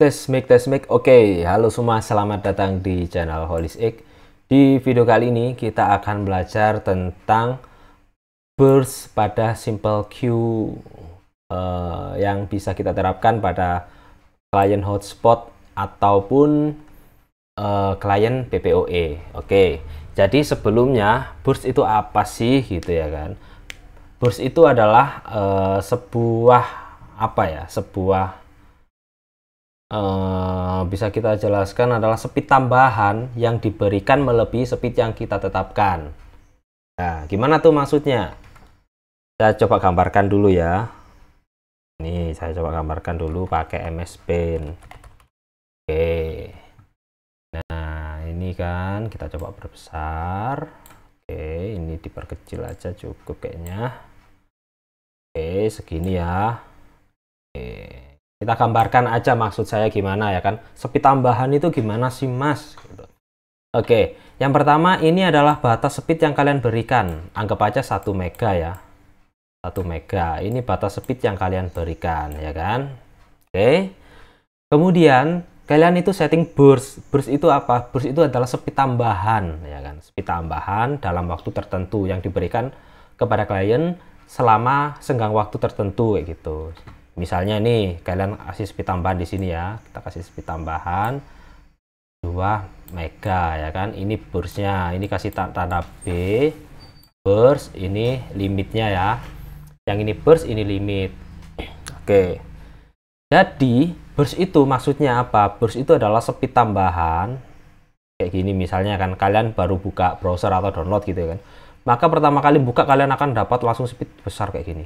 Tes mic, tes mic. Oke, okay. halo semua, selamat datang di channel Holis Di video kali ini kita akan belajar tentang burst pada simple queue uh, yang bisa kita terapkan pada client hotspot ataupun uh, klien PPOE. Oke. Okay. Jadi sebelumnya burst itu apa sih gitu ya kan? Burst itu adalah uh, sebuah apa ya? Sebuah uh, bisa kita jelaskan adalah speed tambahan yang diberikan melebihi speed yang kita tetapkan. Nah, gimana tuh maksudnya? Saya coba gambarkan dulu ya. Ini saya coba gambarkan dulu pakai MS Paint. Oke. Nah, ini kan kita coba perbesar. Oke, ini diperkecil aja cukup kayaknya. Oke, segini ya. Oke kita gambarkan aja maksud saya gimana ya kan sepi tambahan itu gimana sih mas gitu. oke yang pertama ini adalah batas speed yang kalian berikan anggap aja 1 mega ya 1 mega ini batas speed yang kalian berikan ya kan oke kemudian kalian itu setting burst burst itu apa burst itu adalah speed tambahan ya kan speed tambahan dalam waktu tertentu yang diberikan kepada klien selama senggang waktu tertentu kayak gitu misalnya nih kalian kasih speed tambahan di sini ya kita kasih speed tambahan 2 mega ya kan ini burstnya ini kasih tanda B burst ini limitnya ya yang ini burst ini limit oke jadi burst itu maksudnya apa burst itu adalah speed tambahan kayak gini misalnya kan kalian baru buka browser atau download gitu ya kan maka pertama kali buka kalian akan dapat langsung speed besar kayak gini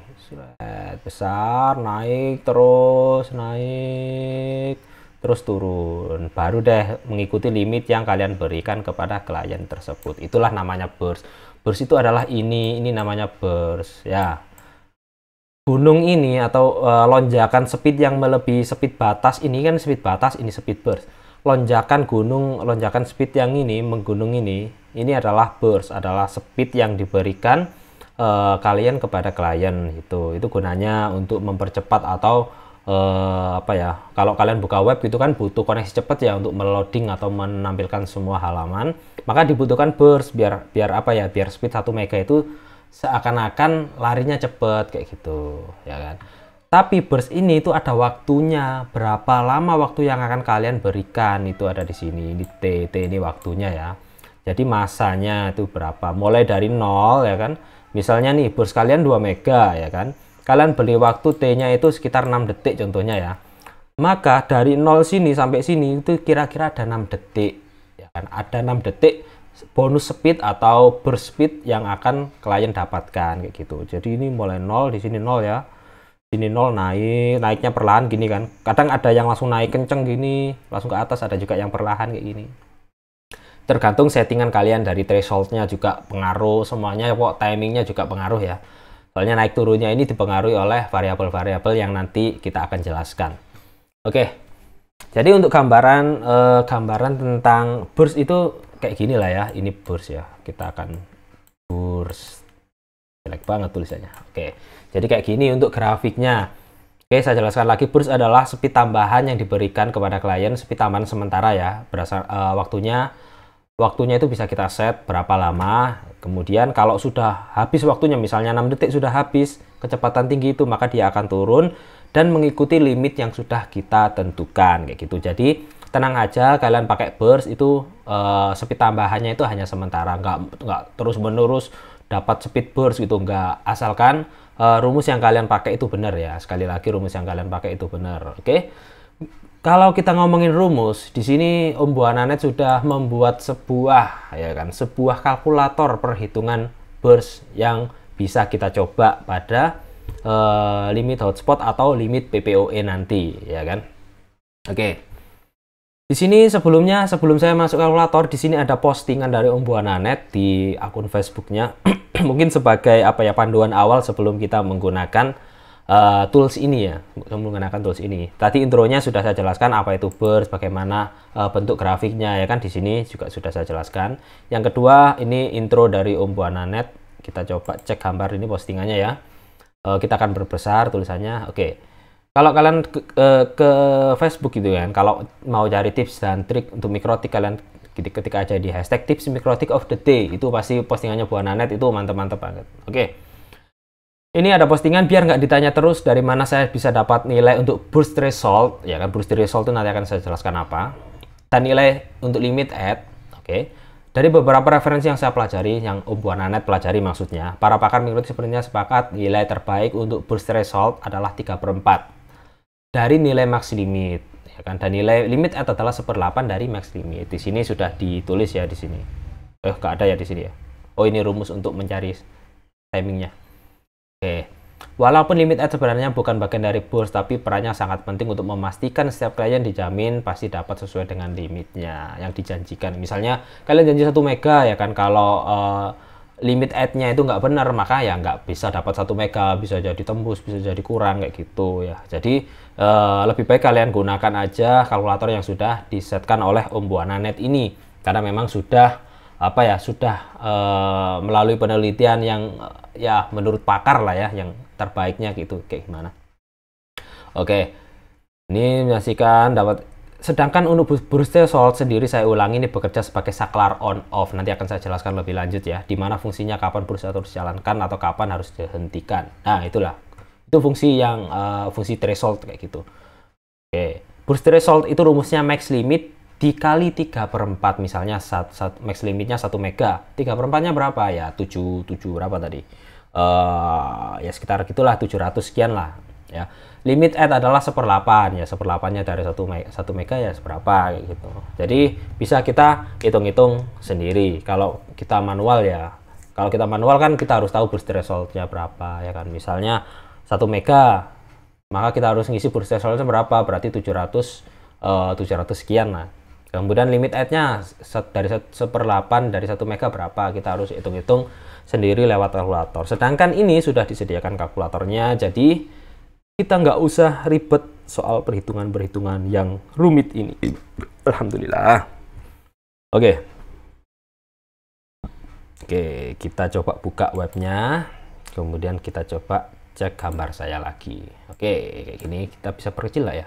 besar naik terus naik terus turun baru deh mengikuti limit yang kalian berikan kepada klien tersebut itulah namanya burst burst itu adalah ini ini namanya burst ya gunung ini atau uh, lonjakan speed yang melebihi speed batas ini kan speed batas ini speed burst lonjakan gunung, lonjakan speed yang ini menggunung ini, ini adalah burst, adalah speed yang diberikan uh, kalian kepada klien itu. Itu gunanya untuk mempercepat atau uh, apa ya? Kalau kalian buka web itu kan butuh koneksi cepat ya untuk meloading atau menampilkan semua halaman, maka dibutuhkan burst biar biar apa ya? Biar speed 1 mega itu seakan-akan larinya cepat kayak gitu, ya kan? Tapi burst ini itu ada waktunya, berapa lama waktu yang akan kalian berikan itu ada di sini. di T, T ini waktunya ya. Jadi masanya itu berapa? Mulai dari nol ya kan. Misalnya nih burst kalian 2 mega ya kan. Kalian beli waktu T-nya itu sekitar 6 detik contohnya ya. Maka dari nol sini sampai sini itu kira-kira ada 6 detik ya kan. Ada 6 detik bonus speed atau burst speed yang akan klien dapatkan kayak gitu. Jadi ini mulai nol di sini nol ya Gini nol naik, naiknya perlahan gini kan. Kadang ada yang langsung naik kenceng gini, langsung ke atas, ada juga yang perlahan kayak gini. Tergantung settingan kalian dari thresholdnya juga pengaruh, semuanya kok timingnya juga pengaruh ya. Soalnya naik turunnya ini dipengaruhi oleh variabel-variabel yang nanti kita akan jelaskan. Oke, jadi untuk gambaran eh, gambaran tentang burst itu kayak gini lah ya. Ini burst ya. Kita akan burst jelek banget tulisannya. Oke, jadi kayak gini untuk grafiknya. Oke, saya jelaskan lagi. Burst adalah sepi tambahan yang diberikan kepada klien, sepi tambahan sementara ya. Berasal uh, eh, waktunya, waktunya itu bisa kita set berapa lama. Kemudian kalau sudah habis waktunya, misalnya 6 detik sudah habis, kecepatan tinggi itu maka dia akan turun dan mengikuti limit yang sudah kita tentukan kayak gitu. Jadi tenang aja kalian pakai burst itu uh, sepi tambahannya itu hanya sementara, nggak nggak terus menerus dapat speed burst gitu enggak asalkan uh, rumus yang kalian pakai itu benar ya sekali lagi rumus yang kalian pakai itu benar oke okay? kalau kita ngomongin rumus di sini Om Buananet sudah membuat sebuah ya kan sebuah kalkulator perhitungan burst yang bisa kita coba pada uh, limit hotspot atau limit PPOE nanti ya kan oke okay. Di sini sebelumnya sebelum saya masuk kalkulator, di sini ada postingan dari Om Net di akun Facebooknya. Mungkin sebagai apa ya panduan awal sebelum kita menggunakan uh, tools ini ya, menggunakan tools ini. Tadi intronya sudah saya jelaskan apa itu burst, bagaimana uh, bentuk grafiknya ya kan di sini juga sudah saya jelaskan. Yang kedua ini intro dari Om Net Kita coba cek gambar ini postingannya ya. Uh, kita akan berbesar tulisannya. Oke. Okay kalau kalian ke, ke, Facebook gitu kan, kalau mau cari tips dan trik untuk mikrotik kalian ketika aja di hashtag tips mikrotik of the day itu pasti postingannya buah nanet itu mantap-mantap banget. Oke. Okay. Ini ada postingan biar nggak ditanya terus dari mana saya bisa dapat nilai untuk boost result ya kan boost result itu nanti akan saya jelaskan apa dan nilai untuk limit ad. Oke. Okay. Dari beberapa referensi yang saya pelajari, yang Om nanet pelajari maksudnya, para pakar mikrotik sebenarnya sepakat nilai terbaik untuk boost result adalah 3 per 4 dari nilai max limit ya kan dan nilai limit at adalah seperdelapan dari max limit di sini sudah ditulis ya di sini eh nggak ada ya di sini ya oh ini rumus untuk mencari timingnya oke Walaupun limit ad sebenarnya bukan bagian dari burst, tapi perannya sangat penting untuk memastikan setiap klien dijamin pasti dapat sesuai dengan limitnya yang dijanjikan. Misalnya kalian janji satu mega ya kan, kalau uh, limit add-nya itu nggak benar maka ya nggak bisa dapat satu mega bisa jadi tembus bisa jadi kurang kayak gitu ya jadi uh, lebih baik kalian gunakan aja kalkulator yang sudah disetkan oleh Om Buana Net ini karena memang sudah apa ya sudah uh, melalui penelitian yang ya menurut pakar lah ya yang terbaiknya gitu kayak gimana oke ini menyaksikan dapat sedangkan untuk burst threshold sendiri saya ulangi ini bekerja sebagai saklar on off. Nanti akan saya jelaskan lebih lanjut ya, di mana fungsinya kapan burst harus dijalankan atau kapan harus dihentikan. Nah, itulah. Itu fungsi yang uh, fungsi threshold kayak gitu. Oke. Okay. threshold itu rumusnya max limit dikali 3 per 4 misalnya sat, sat, max limitnya 1 mega 3 per 4 nya berapa ya 7 7 berapa tadi uh, ya sekitar gitulah 700 sekian lah ya limit add adalah seperlapan ya seperlapannya dari satu me satu mega ya seberapa gitu jadi bisa kita hitung-hitung sendiri kalau kita manual ya kalau kita manual kan kita harus tahu burst thresholdnya berapa ya kan misalnya satu mega maka kita harus ngisi burst thresholdnya berapa berarti 700 uh, 700 sekian lah kemudian limit add nya dari seperlapan dari satu mega berapa kita harus hitung-hitung sendiri lewat kalkulator sedangkan ini sudah disediakan kalkulatornya jadi kita nggak usah ribet soal perhitungan-perhitungan yang rumit ini. Alhamdulillah. Oke. Oke, kita coba buka webnya. Kemudian kita coba cek gambar saya lagi. Oke, okay, kayak gini kita bisa perkecil lah ya.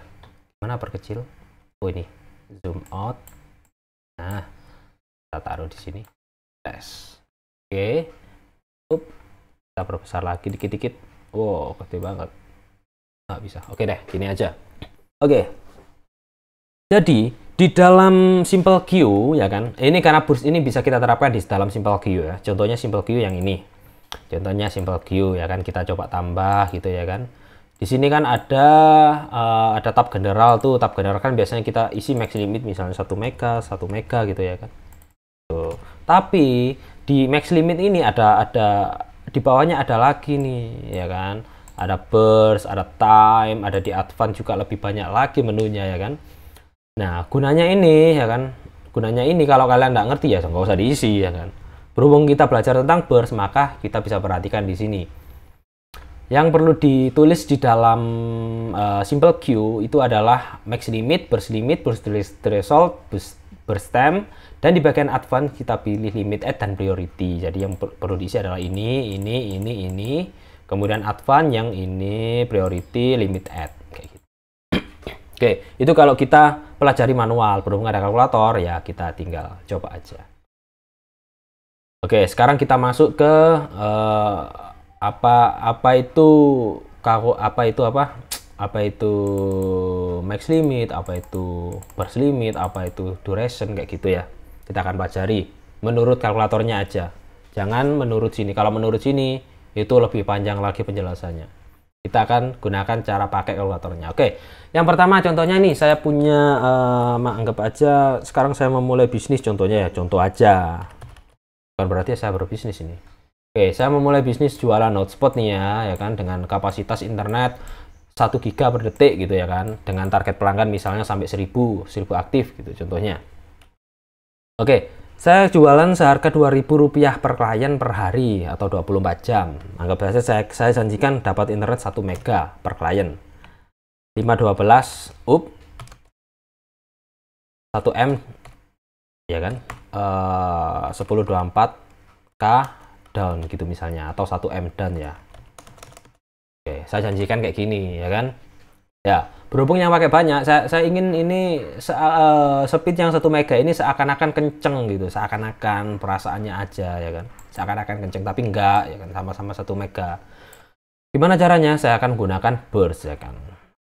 Mana perkecil? Oh ini, zoom out. Nah, kita taruh di sini. Yes. Oke. Up. Kita perbesar lagi dikit-dikit. Wow, gede banget nggak bisa oke deh gini aja oke jadi di dalam simple queue ya kan ini karena burst ini bisa kita terapkan di dalam simple queue ya contohnya simple queue yang ini contohnya simple queue ya kan kita coba tambah gitu ya kan di sini kan ada uh, ada tab general tuh tab general kan biasanya kita isi max limit misalnya satu mega satu mega gitu ya kan tuh. tapi di max limit ini ada ada di bawahnya ada lagi nih ya kan ada burst, ada time, ada di advance juga lebih banyak lagi menunya ya kan. Nah, gunanya ini ya kan, gunanya ini kalau kalian nggak ngerti ya nggak usah diisi ya kan. Berhubung kita belajar tentang burst, maka kita bisa perhatikan di sini. Yang perlu ditulis di dalam uh, simple queue itu adalah max limit, burst limit, burst threshold, burst, burst time, dan di bagian advance kita pilih limit add dan priority. Jadi yang perlu diisi adalah ini, ini, ini, ini, Kemudian advan yang ini priority limit add. Kayak gitu. Oke, itu kalau kita pelajari manual, berhubung ada kalkulator, ya kita tinggal coba aja. Oke, sekarang kita masuk ke uh, apa apa itu kalau apa itu apa apa itu max limit, apa itu burst limit, apa itu duration kayak gitu ya. Kita akan pelajari menurut kalkulatornya aja. Jangan menurut sini. Kalau menurut sini itu lebih panjang lagi penjelasannya. Kita akan gunakan cara pakai kalkulatornya. Oke, yang pertama contohnya nih, saya punya, eh, anggap aja sekarang saya memulai bisnis contohnya ya, contoh aja. Bukan berarti saya berbisnis ini. Oke, saya memulai bisnis jualan hotspot nih ya, ya kan, dengan kapasitas internet 1 giga per detik gitu ya kan, dengan target pelanggan misalnya sampai 1000, 1000 aktif gitu contohnya. Oke, saya jualan seharga Rp2.000 per klien per hari atau 24 jam. Anggap saja saya, saya janjikan dapat internet 1 mega per klien. 512 up 1M ya kan eh, uh, 1024K down gitu misalnya atau 1M down ya. Oke, saya janjikan kayak gini ya kan. Ya, berhubung yang pakai banyak, saya, saya ingin ini se, uh, eh, speed yang satu mega ini seakan-akan kenceng gitu, seakan-akan perasaannya aja ya kan, seakan-akan kenceng tapi enggak ya kan, sama-sama satu mega. Gimana caranya? Saya akan gunakan burst ya kan.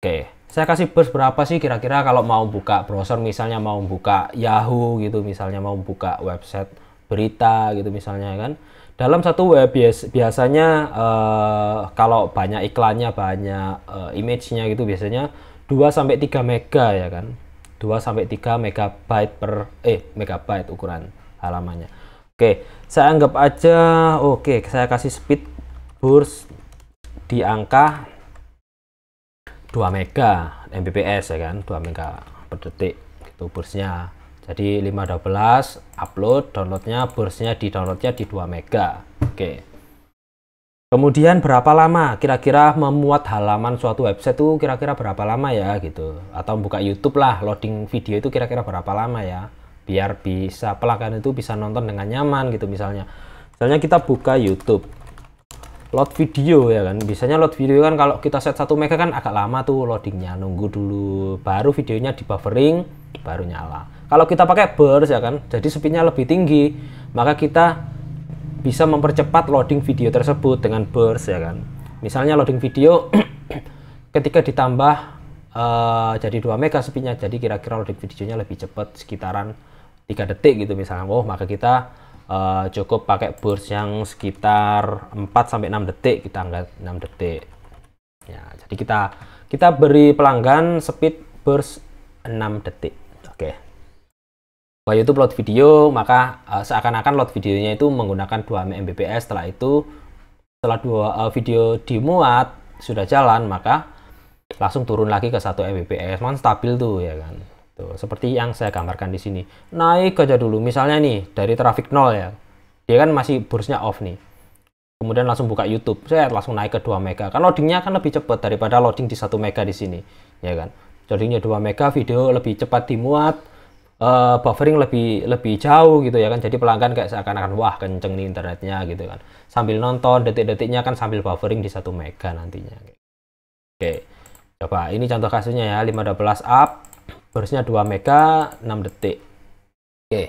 Oke, saya kasih burst berapa sih kira-kira kalau mau buka browser misalnya mau buka Yahoo gitu, misalnya mau buka website berita gitu misalnya ya kan dalam satu web bias, biasanya uh, kalau banyak iklannya banyak uh, image-nya gitu biasanya 2 sampai 3 mega ya kan 2 sampai 3 megabyte per eh megabyte ukuran halamannya oke saya anggap aja oke saya kasih speed burst di angka 2 mega Mbps ya kan 2 mega per detik gitu burstnya jadi 512 upload downloadnya bursnya di downloadnya di 2 mega oke kemudian berapa lama kira-kira memuat halaman suatu website itu kira-kira berapa lama ya gitu atau buka YouTube lah loading video itu kira-kira berapa lama ya biar bisa pelanggan itu bisa nonton dengan nyaman gitu misalnya misalnya kita buka YouTube load video ya kan biasanya load video kan kalau kita set satu mega kan agak lama tuh loadingnya nunggu dulu baru videonya di buffering baru nyala kalau kita pakai burst ya kan, jadi speednya lebih tinggi, maka kita bisa mempercepat loading video tersebut dengan burst ya kan. Misalnya loading video ketika ditambah uh, jadi 2 mega speednya, jadi kira-kira loading videonya lebih cepat sekitaran 3 detik gitu misalnya. Oh, maka kita uh, cukup pakai burst yang sekitar 4 sampai 6 detik, kita anggap 6 detik. Ya, jadi kita kita beri pelanggan speed burst 6 detik. Oke. YouTube load video, maka uh, seakan-akan load videonya itu menggunakan 2 Mbps. Setelah itu, setelah dua uh, video dimuat sudah jalan, maka langsung turun lagi ke 1 Mbps. man stabil tuh ya kan. Tuh, seperti yang saya gambarkan di sini. Naik aja dulu. Misalnya nih dari traffic nol ya. Dia kan masih burstnya off nih. Kemudian langsung buka YouTube. Saya langsung naik ke 2 mega. Kan loadingnya kan lebih cepat daripada loading di 1 mega di sini, ya kan. Loadingnya 2 mega, video lebih cepat dimuat uh, buffering lebih lebih jauh gitu ya kan jadi pelanggan kayak seakan-akan wah kenceng nih internetnya gitu kan sambil nonton detik-detiknya kan sambil buffering di satu mega nantinya oke coba ini contoh kasusnya ya 15 up harusnya 2 mega 6 detik oke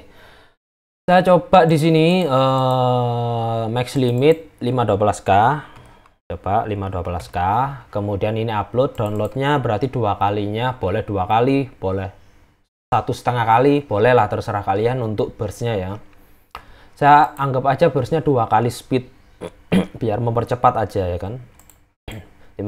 saya coba di sini uh, max limit 512k coba 512k kemudian ini upload downloadnya berarti dua kalinya boleh dua kali boleh satu setengah kali bolehlah terserah kalian untuk burstnya ya saya anggap aja burstnya dua kali speed biar mempercepat aja ya kan 512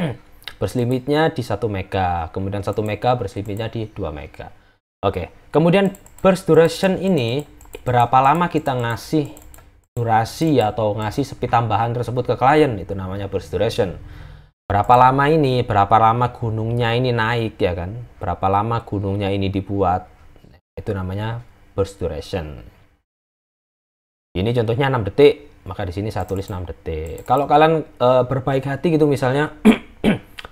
burst limitnya di 1 mega kemudian 1 mega burst limitnya di 2 mega oke kemudian burst duration ini berapa lama kita ngasih durasi atau ngasih speed tambahan tersebut ke klien itu namanya burst duration berapa lama ini, berapa lama gunungnya ini naik ya kan, berapa lama gunungnya ini dibuat, itu namanya burst duration. Ini contohnya 6 detik, maka di sini saya tulis 6 detik. Kalau kalian e, berbaik hati gitu misalnya,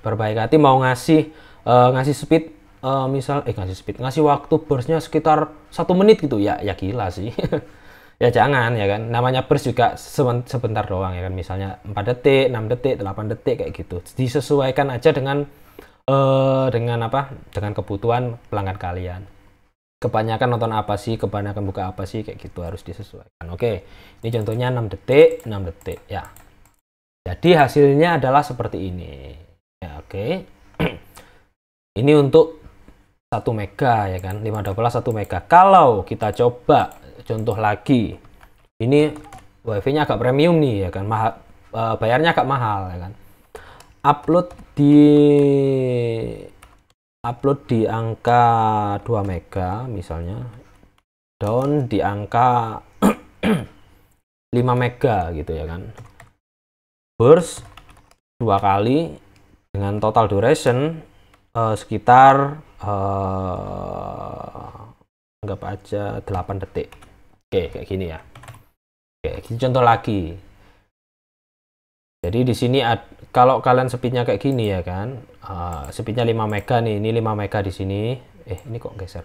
berbaik hati mau ngasih e, ngasih speed e, misal eh ngasih speed ngasih waktu burstnya sekitar satu menit gitu ya ya gila sih ya jangan ya kan namanya burst juga sebentar doang ya kan misalnya 4 detik 6 detik 8 detik kayak gitu disesuaikan aja dengan eh, dengan apa dengan kebutuhan pelanggan kalian kebanyakan nonton apa sih kebanyakan buka apa sih kayak gitu harus disesuaikan oke ini contohnya 6 detik 6 detik ya jadi hasilnya adalah seperti ini ya oke ini untuk 1 mega ya kan 512 1 mega kalau kita coba contoh lagi. Ini WiFi-nya agak premium nih ya kan, mahal uh, e, bayarnya agak mahal ya kan. Upload di upload di angka 2 mega misalnya. Down di angka 5 mega gitu ya kan. Burst dua kali dengan total duration uh, sekitar uh, anggap aja 8 detik Oke, kayak gini ya. Oke, ini contoh lagi. Jadi di sini ad, kalau kalian speednya kayak gini ya kan, uh, speednya 5 mega nih, ini 5 mega di sini. Eh, ini kok geser.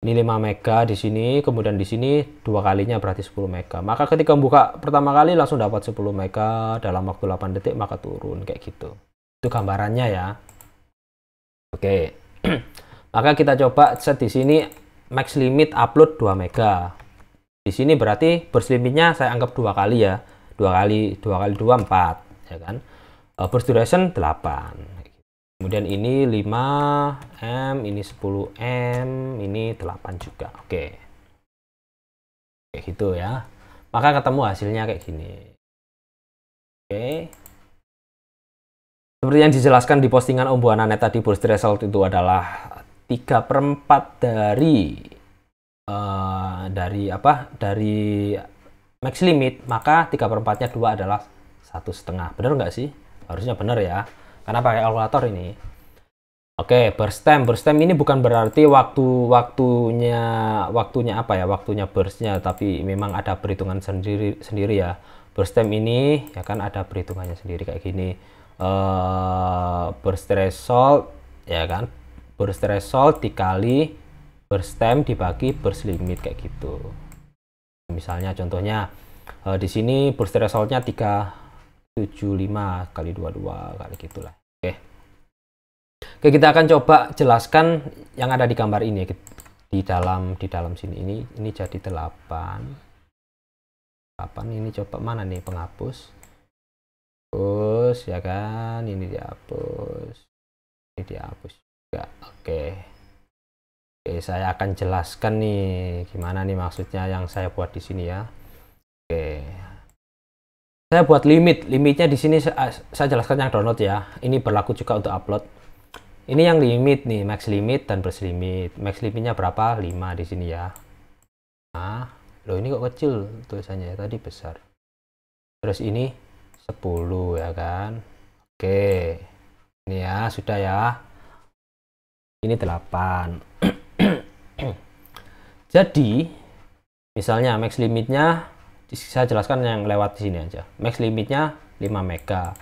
Ini 5 mega di sini, kemudian di sini dua kalinya berarti 10 mega. Maka ketika buka pertama kali langsung dapat 10 mega dalam waktu 8 detik maka turun kayak gitu. Itu gambarannya ya. Oke. Maka kita coba set di sini max limit upload 2 mega di sini berarti berselimpinya saya anggap dua kali ya dua kali dua kali dua empat ya kan uh, eh, burst duration 8 kemudian ini 5 m ini 10 m ini 8 juga oke okay. kayak gitu ya maka ketemu hasilnya kayak gini oke okay. seperti yang dijelaskan di postingan Om Buana Net tadi burst result itu adalah tiga per 4 dari uh, dari apa dari max limit maka tiga perempatnya dua adalah satu setengah Benar nggak sih harusnya benar ya karena pakai kalkulator ini Oke, okay, burst time ini bukan berarti waktu waktunya waktunya apa ya, waktunya burstnya, tapi memang ada perhitungan sendiri sendiri ya. time ini ya kan ada perhitungannya sendiri kayak gini. Uh, burst threshold ya kan, burst threshold dikali berstem dibagi berslimit kayak gitu misalnya contohnya eh, di sini burst resultnya 375 kali 22 kali gitulah oke oke kita akan coba jelaskan yang ada di gambar ini di dalam di dalam sini ini ini jadi 8 8 ini coba mana nih penghapus hapus ya kan ini dihapus ini dihapus juga oke okay. Oke, saya akan jelaskan nih gimana nih maksudnya yang saya buat di sini ya. Oke. Saya buat limit. Limitnya di sini saya jelaskan yang download ya. Ini berlaku juga untuk upload. Ini yang limit nih, max limit dan burst limit. Max limitnya berapa? 5 di sini ya. Nah, loh ini kok kecil tulisannya ya. Tadi besar. Terus ini 10 ya kan. Oke. Ini ya, sudah ya. Ini 8. Jadi, misalnya max limitnya, saya jelaskan yang lewat di sini aja. Max limitnya 5 mega.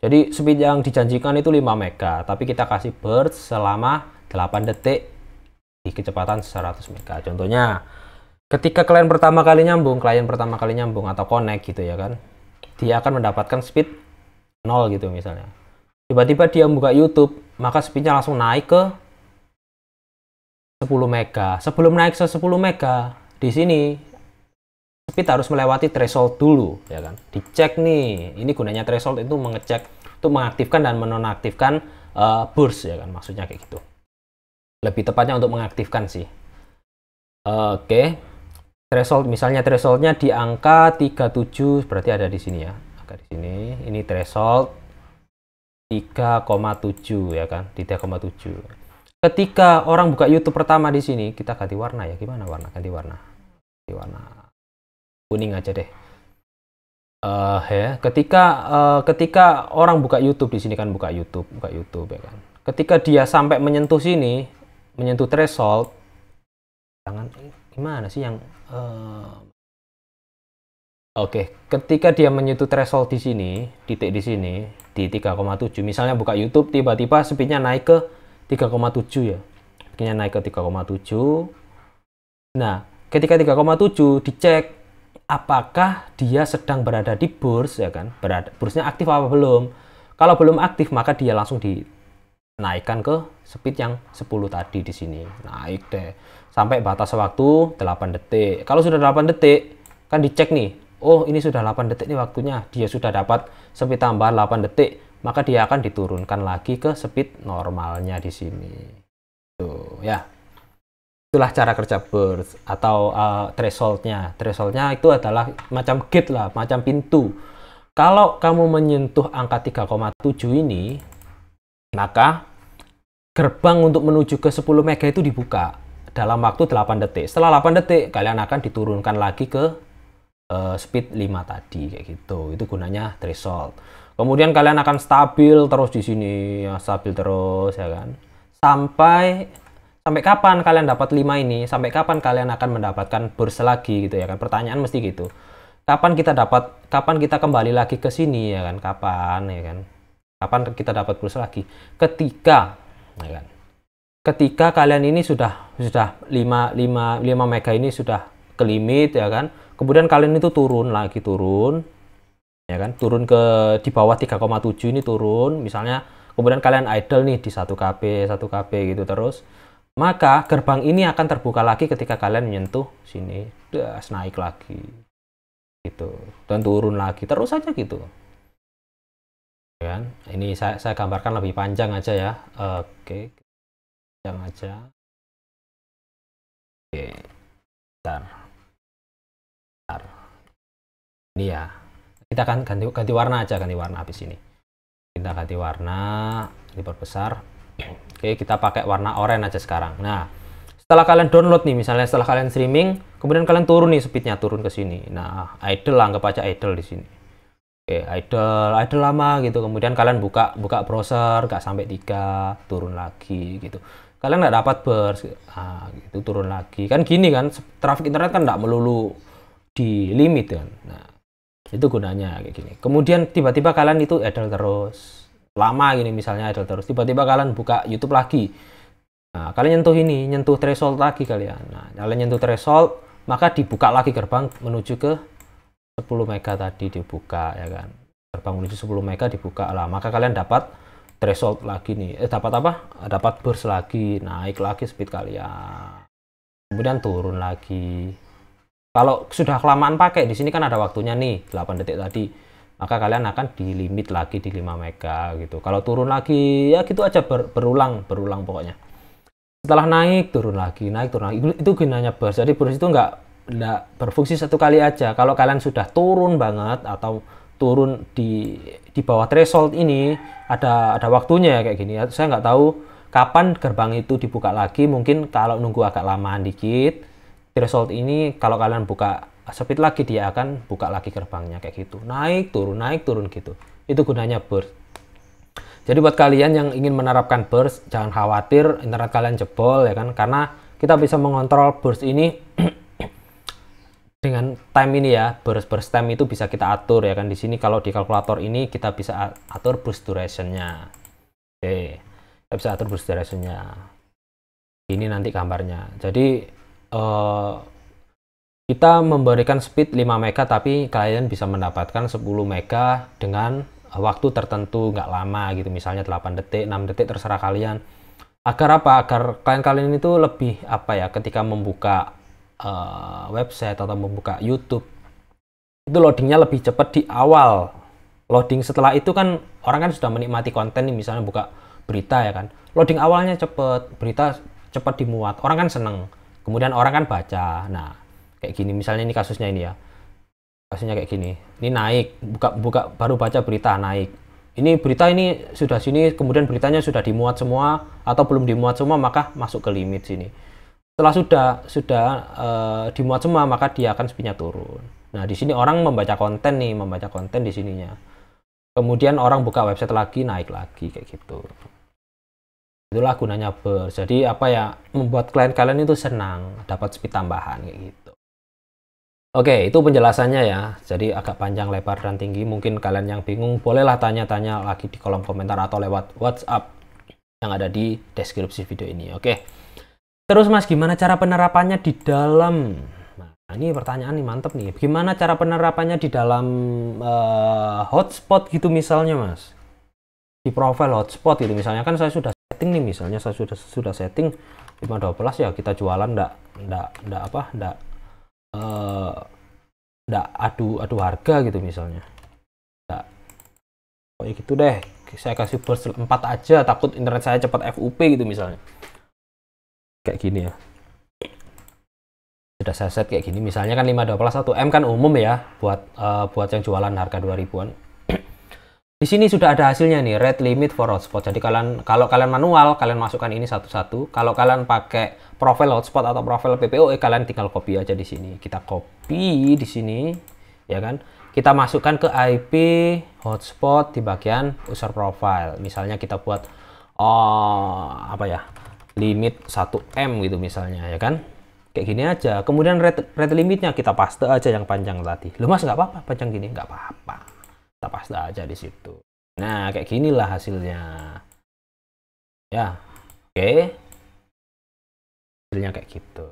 Jadi speed yang dijanjikan itu 5 mega, tapi kita kasih burst selama 8 detik di kecepatan 100 mega. Contohnya, ketika klien pertama kali nyambung, klien pertama kali nyambung atau connect gitu ya kan, dia akan mendapatkan speed 0 gitu misalnya. Tiba-tiba dia buka YouTube, maka speednya langsung naik ke 10 mega. Sebelum naik ke 10 mega, di sini speed harus melewati threshold dulu ya kan dicek nih ini gunanya threshold itu mengecek untuk mengaktifkan dan menonaktifkan uh, burst ya kan maksudnya kayak gitu lebih tepatnya untuk mengaktifkan sih uh, oke okay. threshold misalnya thresholdnya di angka 37 berarti ada di sini ya angka di sini ini threshold 3,7 ya kan 3,7 ketika orang buka YouTube pertama di sini kita ganti warna ya gimana warna ganti warna ganti warna kuning aja deh uh, ya ketika uh, ketika orang buka YouTube di sini kan buka YouTube buka YouTube ya kan ketika dia sampai menyentuh sini menyentuh threshold jangan eh, gimana sih yang uh, Oke, okay. ketika dia menyentuh threshold di sini, titik di sini, di 3,7, misalnya buka YouTube, tiba-tiba speednya naik ke 3,7 ya akhirnya naik ke 3,7 nah ketika 3,7 dicek apakah dia sedang berada di burs ya kan berada bursnya aktif apa belum kalau belum aktif maka dia langsung dinaikkan ke speed yang 10 tadi di sini naik deh sampai batas waktu 8 detik kalau sudah 8 detik kan dicek nih oh ini sudah 8 detik nih waktunya dia sudah dapat speed tambahan 8 detik maka dia akan diturunkan lagi ke speed normalnya di sini. Tuh, ya. Itulah cara kerja burst atau uh, thresholdnya. Thresholdnya itu adalah macam gate lah, macam pintu. Kalau kamu menyentuh angka 3,7 ini, maka gerbang untuk menuju ke 10 mega itu dibuka dalam waktu 8 detik. Setelah 8 detik, kalian akan diturunkan lagi ke uh, speed 5 tadi kayak gitu. Itu gunanya threshold. Kemudian kalian akan stabil terus di sini, ya, stabil terus ya kan. Sampai sampai kapan kalian dapat 5 ini? Sampai kapan kalian akan mendapatkan bursa lagi gitu ya kan? Pertanyaan mesti gitu. Kapan kita dapat kapan kita kembali lagi ke sini ya kan? Kapan ya kan? Kapan kita dapat bursa lagi? Ketika ya kan. Ketika kalian ini sudah sudah 5 5 5 mega ini sudah ke limit ya kan. Kemudian kalian itu turun lagi turun ya kan turun ke di bawah 3,7 ini turun misalnya kemudian kalian idle nih di 1 KB 1 KB gitu terus maka gerbang ini akan terbuka lagi ketika kalian menyentuh sini das naik lagi gitu dan turun lagi terus saja gitu Ya kan ini saya, saya gambarkan lebih panjang aja ya oke panjang aja oke bentar, bentar. ini ya kita akan ganti ganti warna aja ganti warna habis ini kita ganti warna diperbesar oke kita pakai warna oranye aja sekarang nah setelah kalian download nih misalnya setelah kalian streaming kemudian kalian turun nih speednya turun ke sini nah idle anggap aja idle di sini oke idle idle lama gitu kemudian kalian buka buka browser gak sampai tiga turun lagi gitu kalian nggak dapat burst nah, gitu turun lagi kan gini kan traffic internet kan nggak melulu di limit kan nah itu gunanya kayak gini kemudian tiba-tiba kalian itu idle terus lama gini misalnya idle terus tiba-tiba kalian buka YouTube lagi nah, kalian nyentuh ini nyentuh threshold lagi kalian nah kalian nyentuh threshold maka dibuka lagi gerbang menuju ke 10 mega tadi dibuka ya kan gerbang menuju 10 mega dibuka lah maka kalian dapat threshold lagi nih eh dapat apa dapat burst lagi naik lagi speed kalian kemudian turun lagi kalau sudah kelamaan pakai, di sini kan ada waktunya nih, 8 detik tadi. Maka kalian akan di limit lagi di 5 mega gitu. Kalau turun lagi, ya gitu aja ber, berulang, berulang pokoknya. Setelah naik, turun lagi, naik, turun lagi. Itu gunanya burst. Jadi burst itu nggak, nggak berfungsi satu kali aja. Kalau kalian sudah turun banget atau turun di di bawah threshold ini ada ada waktunya kayak gini saya nggak tahu kapan gerbang itu dibuka lagi mungkin kalau nunggu agak lamaan dikit threshold ini kalau kalian buka speed lagi dia akan buka lagi gerbangnya kayak gitu naik turun naik turun gitu itu gunanya burst jadi buat kalian yang ingin menerapkan burst jangan khawatir internet kalian jebol ya kan karena kita bisa mengontrol burst ini dengan time ini ya burst burst time itu bisa kita atur ya kan di sini kalau di kalkulator ini kita bisa atur burst durationnya oke kita bisa atur burst durationnya ini nanti gambarnya jadi Eh, kita memberikan speed 5 mega tapi kalian bisa mendapatkan 10 mega dengan waktu tertentu nggak lama gitu misalnya 8 detik 6 detik terserah kalian agar apa agar klien kalian itu lebih apa ya ketika membuka uh, website atau membuka YouTube itu loadingnya lebih cepat di awal loading setelah itu kan orang kan sudah menikmati konten nih misalnya buka berita ya kan loading awalnya cepet berita cepat dimuat orang kan seneng kemudian orang kan baca nah kayak gini misalnya ini kasusnya ini ya kasusnya kayak gini ini naik buka buka baru baca berita naik ini berita ini sudah sini kemudian beritanya sudah dimuat semua atau belum dimuat semua maka masuk ke limit sini setelah sudah sudah uh, dimuat semua maka dia akan spinnya turun nah di sini orang membaca konten nih membaca konten di sininya kemudian orang buka website lagi naik lagi kayak gitu itulah gunanya ber jadi apa ya membuat klien kalian itu senang dapat speed tambahan kayak gitu oke itu penjelasannya ya jadi agak panjang lebar dan tinggi mungkin kalian yang bingung bolehlah tanya-tanya lagi di kolom komentar atau lewat WhatsApp yang ada di deskripsi video ini oke terus mas gimana cara penerapannya di dalam Nah, ini pertanyaan nih mantep nih. Gimana cara penerapannya di dalam uh, hotspot gitu misalnya, Mas? Di profile hotspot gitu misalnya kan saya sudah setting nih misalnya saya sudah sudah setting 512 ya kita jualan ndak ndak ndak apa ndak uh, ndak adu adu harga gitu misalnya ndak kayak gitu deh saya kasih burst 4 aja takut internet saya cepat FUP gitu misalnya kayak gini ya sudah saya set kayak gini misalnya kan 512 1M kan umum ya buat uh, buat yang jualan harga 2000-an di sini sudah ada hasilnya nih, red limit for hotspot. Jadi kalian kalau kalian manual, kalian masukkan ini satu-satu. Kalau kalian pakai profile hotspot atau profile PPOE, eh, kalian tinggal copy aja di sini. Kita copy di sini, ya kan? Kita masukkan ke IP hotspot di bagian user profile. Misalnya kita buat oh, apa ya? limit 1M gitu misalnya, ya kan? Kayak gini aja. Kemudian red red limitnya kita paste aja yang panjang tadi. Lu mas nggak apa-apa panjang gini, nggak apa-apa kita aja di situ nah kayak ginilah hasilnya ya oke okay. hasilnya kayak gitu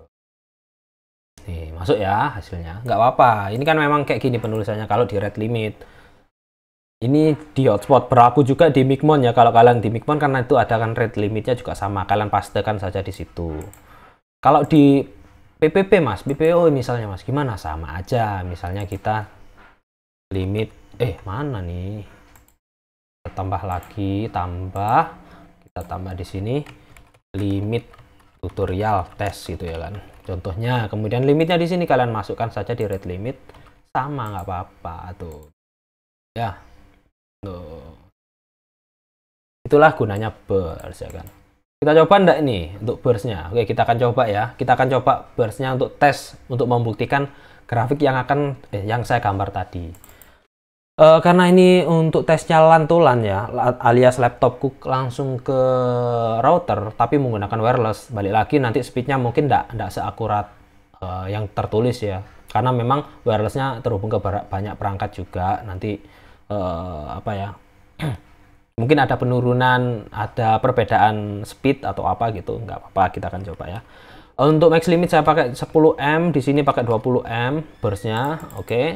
nih masuk ya hasilnya nggak apa-apa ini kan memang kayak gini penulisannya kalau di red limit ini di hotspot berlaku juga di Micmon ya kalau kalian di Micmon karena itu ada kan red limitnya juga sama kalian pastikan saja di situ kalau di PPP mas bpo misalnya mas gimana sama aja misalnya kita limit eh mana nih kita tambah lagi tambah kita tambah di sini limit tutorial test gitu ya kan contohnya kemudian limitnya di sini kalian masukkan saja di rate limit sama nggak apa-apa tuh ya tuh itulah gunanya burst ya kan kita coba ndak ini untuk burstnya oke kita akan coba ya kita akan coba burstnya untuk tes untuk membuktikan grafik yang akan eh, yang saya gambar tadi Uh, karena ini untuk tesnya lantulan ya, alias laptopku langsung ke router, tapi menggunakan wireless. Balik lagi nanti speednya mungkin tidak seakurat uh, yang tertulis ya, karena memang wirelessnya terhubung ke banyak perangkat juga. Nanti uh, apa ya, mungkin ada penurunan, ada perbedaan speed atau apa gitu, nggak apa-apa kita akan coba ya. Untuk max limit saya pakai 10m, di sini pakai 20m burstnya, oke. Okay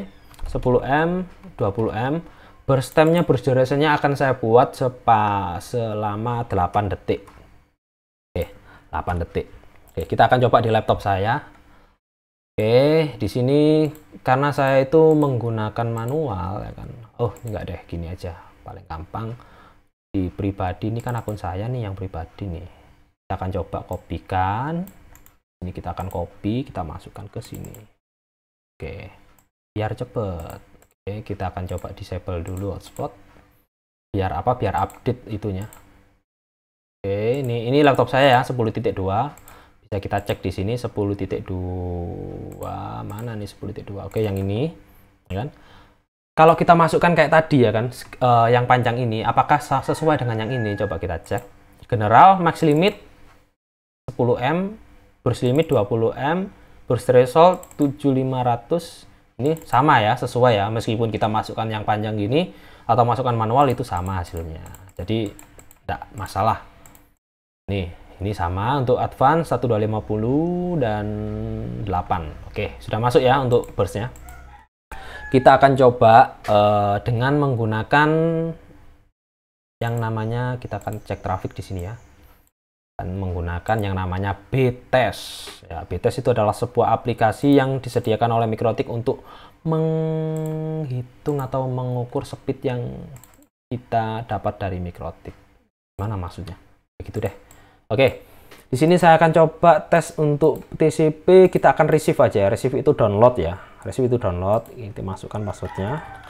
10M, 20M. Berstemnya, berdurationnya akan saya buat sepa, selama 8 detik. Oke, 8 detik. Oke, kita akan coba di laptop saya. Oke, di sini karena saya itu menggunakan manual ya kan. Oh, enggak deh, gini aja. Paling gampang di pribadi ini kan akun saya nih yang pribadi nih. Kita akan coba kopikan. Ini kita akan copy, kita masukkan ke sini. Oke biar cepet oke kita akan coba disable dulu hotspot biar apa biar update itunya oke ini ini laptop saya ya 10.2 bisa kita cek di sini 10.2 mana nih 10.2 oke yang ini ya kan kalau kita masukkan kayak tadi ya kan uh, yang panjang ini apakah sesuai dengan yang ini coba kita cek general max limit 10M burst limit 20M burst threshold 7500 ini sama ya, sesuai ya, meskipun kita masukkan yang panjang gini atau masukkan manual itu sama hasilnya. Jadi tidak masalah. Nih, ini sama untuk advance 1250 dan 8. Oke, sudah masuk ya untuk burstnya. Kita akan coba uh, dengan menggunakan yang namanya kita akan cek traffic di sini ya dan menggunakan yang namanya BTS. test Ya, itu adalah sebuah aplikasi yang disediakan oleh Mikrotik untuk menghitung atau mengukur speed yang kita dapat dari Mikrotik. Mana maksudnya? Begitu deh. Oke. Di sini saya akan coba tes untuk TCP, kita akan receive aja ya. Receive itu download ya. Receive itu download, ini masukkan passwordnya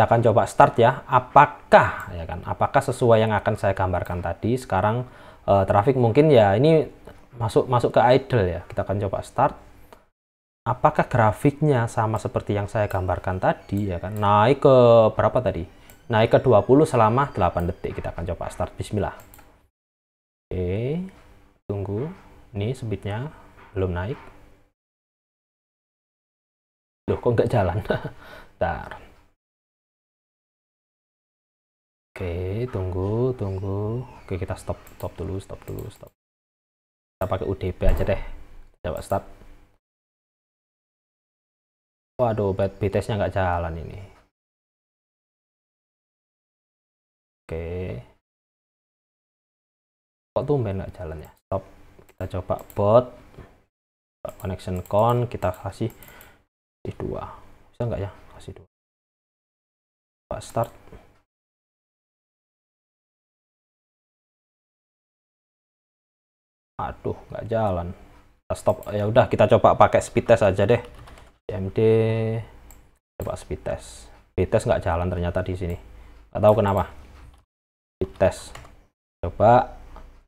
kita akan coba start ya apakah ya kan apakah sesuai yang akan saya gambarkan tadi sekarang uh, traffic mungkin ya ini masuk masuk ke idle ya kita akan coba start apakah grafiknya sama seperti yang saya gambarkan tadi ya kan naik ke berapa tadi naik ke 20 selama 8 detik kita akan coba start bismillah oke tunggu ini speednya belum naik loh kok nggak jalan Oke, tunggu, tunggu. Oke, kita stop, stop dulu, stop dulu, stop. Kita pakai UDP aja deh. Coba start. Waduh, B testnya nggak jalan ini. Oke. Kok tumben nggak jalan ya? Stop. Kita coba bot. Connection con kita kasih di dua. Bisa nggak ya? Kasih dua. Coba start. aduh nggak jalan kita stop ya udah kita coba pakai speed test aja deh CMD coba speed test speed test nggak jalan ternyata di sini nggak tahu kenapa speed test coba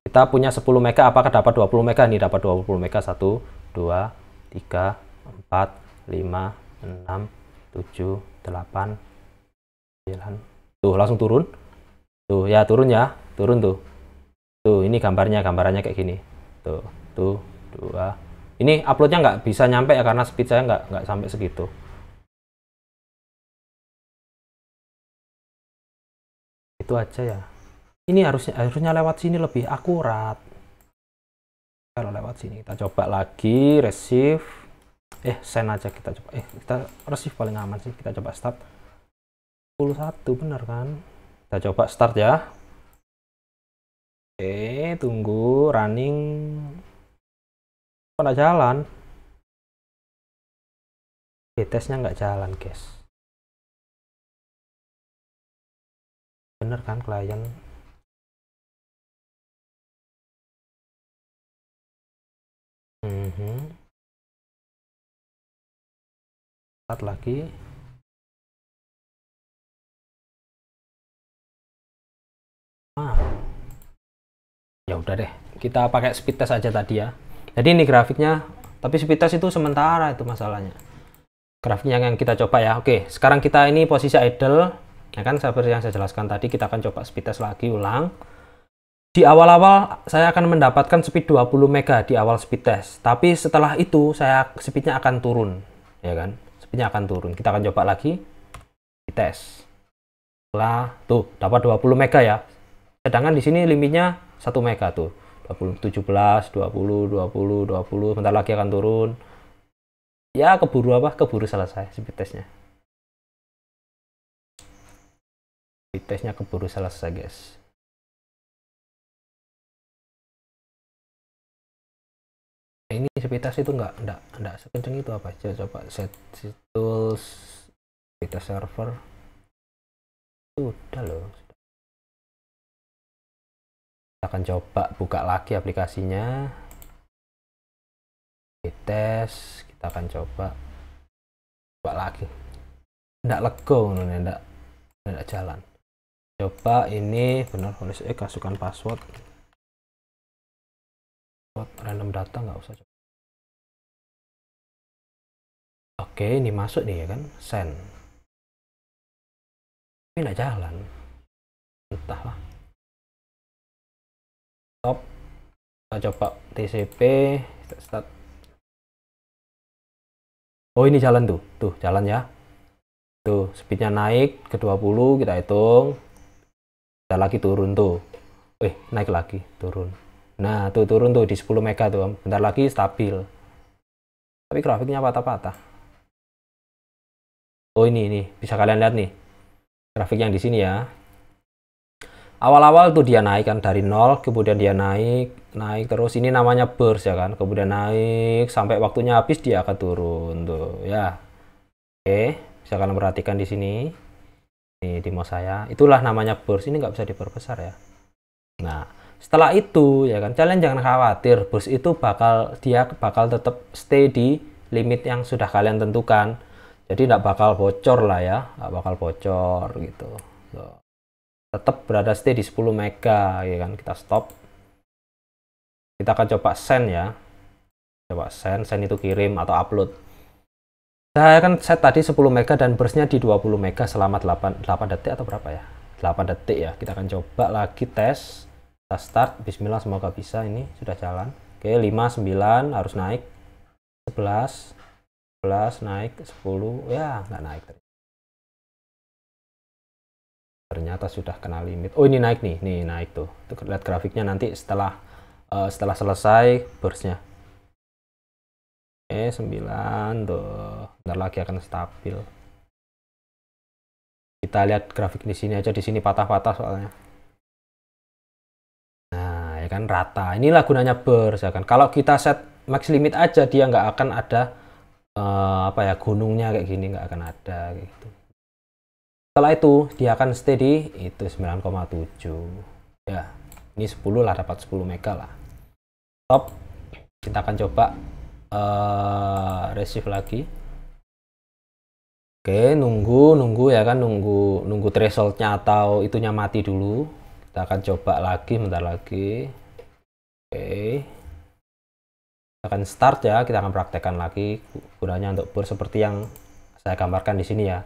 kita punya 10 mega apakah dapat 20 mega nih dapat 20 mega 1 2 3 4 5 6 7 8 9 tuh langsung turun tuh ya turun ya turun tuh tuh ini gambarnya gambarannya kayak gini tuh tuh dua ini uploadnya nggak bisa nyampe ya karena speed saya nggak nggak sampai segitu itu aja ya ini harusnya harusnya lewat sini lebih akurat kalau lewat sini kita coba lagi receive eh send aja kita coba eh kita receive paling aman sih kita coba start 11 benar kan kita coba start ya Oke, tunggu running. Kok nggak jalan? Oke, tesnya nggak jalan, guys. Bener kan klien? Mm -hmm. Empat lagi. ya udah deh kita pakai speed test aja tadi ya jadi ini grafiknya tapi speed test itu sementara itu masalahnya grafiknya yang kita coba ya oke sekarang kita ini posisi idle ya kan seperti yang saya jelaskan tadi kita akan coba speed test lagi ulang di awal-awal saya akan mendapatkan speed 20 mega di awal speed test tapi setelah itu saya speednya akan turun ya kan speednya akan turun kita akan coba lagi di test lah tuh dapat 20 mega ya sedangkan di sini limitnya 1 mega tuh 20, 17, 20, 20, 20 bentar lagi akan turun ya keburu apa keburu selesai speed testnya speed testnya keburu selesai guys ini speed test itu enggak enggak enggak sekenceng itu apa coba, coba set tools speed test server sudah loh kita akan coba buka lagi aplikasinya tes kita akan coba coba lagi tidak lego tidak tidak jalan coba ini benar benar eh kasukan password password random data nggak usah coba. oke ini masuk nih ya kan send Ini tidak jalan entahlah stop kita coba TCP kita start oh ini jalan tuh tuh jalan ya tuh speednya naik ke 20 kita hitung kita lagi turun tuh eh naik lagi turun nah tuh turun tuh di 10 mega tuh bentar lagi stabil tapi grafiknya patah-patah oh ini ini bisa kalian lihat nih grafik yang di sini ya awal-awal tuh dia naik kan dari nol kemudian dia naik naik terus ini namanya burst ya kan kemudian naik sampai waktunya habis dia akan turun tuh ya oke bisa kalian perhatikan di sini ini demo saya itulah namanya burst ini nggak bisa diperbesar ya nah setelah itu ya kan kalian jangan khawatir burst itu bakal dia bakal tetap stay di limit yang sudah kalian tentukan jadi tidak bakal bocor lah ya nggak bakal bocor gitu tetap berada stay di 10 mega ya kan kita stop kita akan coba send ya coba send send itu kirim atau upload saya kan set tadi 10 mega dan burstnya di 20 mega selama 8, 8 detik atau berapa ya 8 detik ya kita akan coba lagi tes kita start bismillah semoga bisa ini sudah jalan oke 5 9 harus naik 11 11 naik 10 ya nggak naik tadi ternyata sudah kena limit oh ini naik nih nih naik tuh lihat grafiknya nanti setelah uh, setelah selesai bursnya Eh 9 tuh ntar lagi akan stabil kita lihat grafik di sini aja di sini patah-patah soalnya nah ya kan rata inilah gunanya burst ya kan kalau kita set max limit aja dia nggak akan ada uh, apa ya gunungnya kayak gini nggak akan ada kayak gitu setelah itu dia akan steady itu 9,7 ya ini 10 lah dapat 10 mega lah top kita akan coba uh, receive lagi oke nunggu nunggu ya kan nunggu nunggu thresholdnya atau itunya mati dulu kita akan coba lagi bentar lagi oke kita akan start ya kita akan praktekkan lagi gunanya untuk ber seperti yang saya gambarkan di sini ya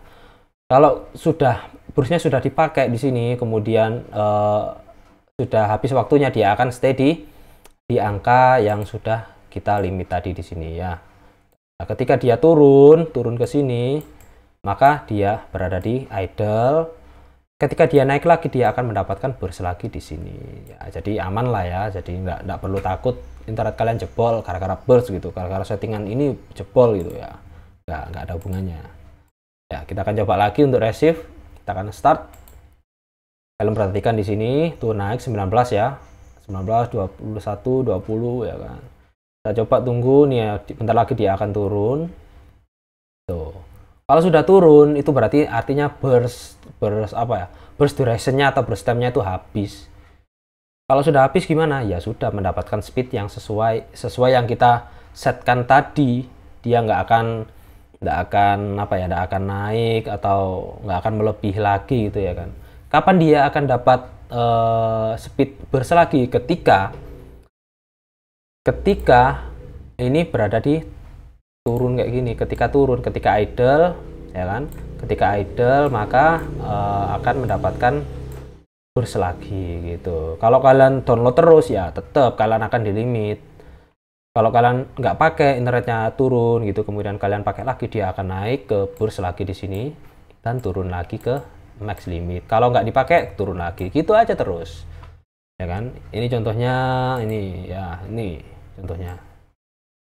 kalau sudah bursnya sudah dipakai di sini kemudian uh, sudah habis waktunya dia akan steady di angka yang sudah kita limit tadi di sini ya nah, ketika dia turun turun ke sini maka dia berada di idle ketika dia naik lagi dia akan mendapatkan burst lagi di sini ya, jadi aman lah ya jadi nggak nggak perlu takut internet kalian jebol gara-gara burst gitu gara-gara settingan ini jebol gitu ya nggak nggak ada hubungannya Ya, kita akan coba lagi untuk receive. Kita akan start. Kalian perhatikan di sini tuh naik 19 ya. 19, 21, 20 ya kan. Kita coba tunggu nih ya, bentar lagi dia akan turun. Tuh. Kalau sudah turun itu berarti artinya burst burst apa ya? Burst duration-nya atau burst time-nya itu habis. Kalau sudah habis gimana? Ya sudah mendapatkan speed yang sesuai sesuai yang kita setkan tadi. Dia nggak akan nggak akan apa ya nggak akan naik atau nggak akan melebih lagi gitu ya kan kapan dia akan dapat uh, speed burst lagi ketika ketika ini berada di turun kayak gini ketika turun ketika idle ya kan ketika idle maka uh, akan mendapatkan burst lagi gitu kalau kalian download terus ya tetap kalian akan di limit kalau kalian nggak pakai internetnya turun gitu kemudian kalian pakai lagi dia akan naik ke burst lagi di sini dan turun lagi ke max limit kalau nggak dipakai turun lagi gitu aja terus ya kan ini contohnya ini ya ini contohnya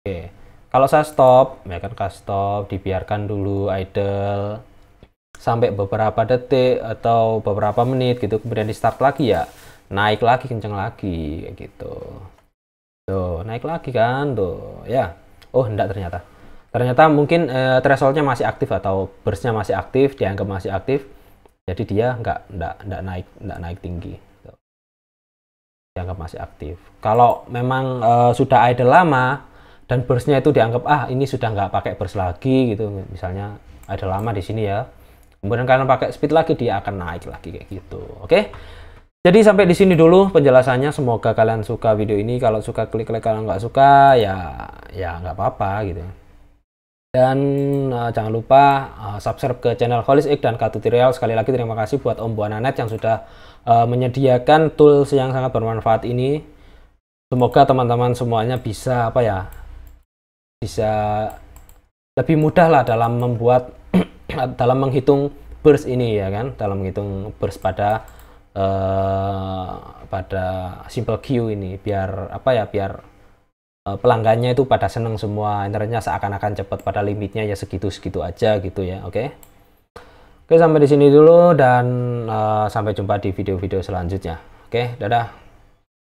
oke kalau saya stop ya kan stop dibiarkan dulu idle sampai beberapa detik atau beberapa menit gitu kemudian di start lagi ya naik lagi kenceng lagi kayak gitu Tuh, naik lagi kan tuh. Ya. Oh, enggak ternyata. Ternyata mungkin eh, thresholdnya masih aktif atau burstnya masih aktif, dianggap masih aktif. Jadi dia enggak enggak enggak naik enggak naik tinggi. Tuh. Dianggap masih aktif. Kalau memang eh, sudah idle lama dan burstnya itu dianggap ah ini sudah enggak pakai burst lagi gitu misalnya idle lama di sini ya. Kemudian kalian pakai speed lagi dia akan naik lagi kayak gitu. Oke. Okay? Jadi sampai di sini dulu penjelasannya. Semoga kalian suka video ini. Kalau suka klik like. kalau nggak suka ya ya nggak apa-apa gitu. Dan uh, jangan lupa uh, subscribe ke channel Holis dan dan tutorial. Sekali lagi terima kasih buat Om Buana Buananet yang sudah uh, menyediakan tools yang sangat bermanfaat ini. Semoga teman-teman semuanya bisa apa ya bisa lebih mudah lah dalam membuat dalam menghitung burst ini ya kan dalam menghitung burst pada uh, pada simple queue ini biar apa ya biar uh, pelanggannya itu pada seneng semua internetnya seakan-akan cepat pada limitnya ya segitu-segitu aja gitu ya oke okay? oke okay, sampai di sini dulu dan uh, sampai jumpa di video-video selanjutnya oke okay, dadah